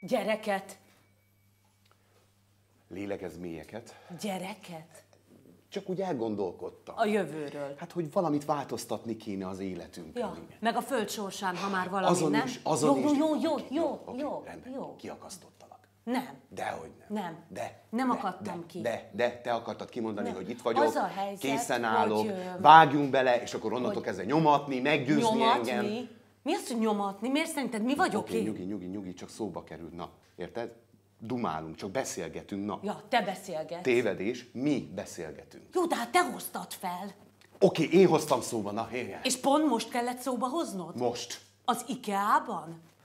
Gyereket. Lélegez mélyeket. Gyereket. Csak úgy elgondolkodtam. A jövőről. Hát, hogy valamit változtatni kéne az életünkben. Ja, meg a föld sorsán, ha már valami, azon nem? Is, azon jó, is. Jó, jó, jó, jó, okay, jó, rendben, jó. Kiakasztottalak. Nem. Dehogy nem. Nem. De. Nem de, akadtam de, ki. De, de, te akartad kimondani, nem. hogy itt vagyok, Az a helyzet, készen állok, hogy, vágjunk bele, és akkor onnantól kezdve nyomatni, meggyőzni nyomatni, engem. Mi az, hogy nyomatni? Miért szerinted mi vagyok okay, én? Nyugi, nyugi, nyugi, csak szóba kerül, na. Érted? Dumálunk, csak beszélgetünk, na. Ja, te beszélgetsz. Tévedés, mi beszélgetünk. Jó, de hát te hoztad fel. Oké, okay, én hoztam szóba, na, helyen. És pont most kellett szóba hoznod? Most. Az IKEA-ban?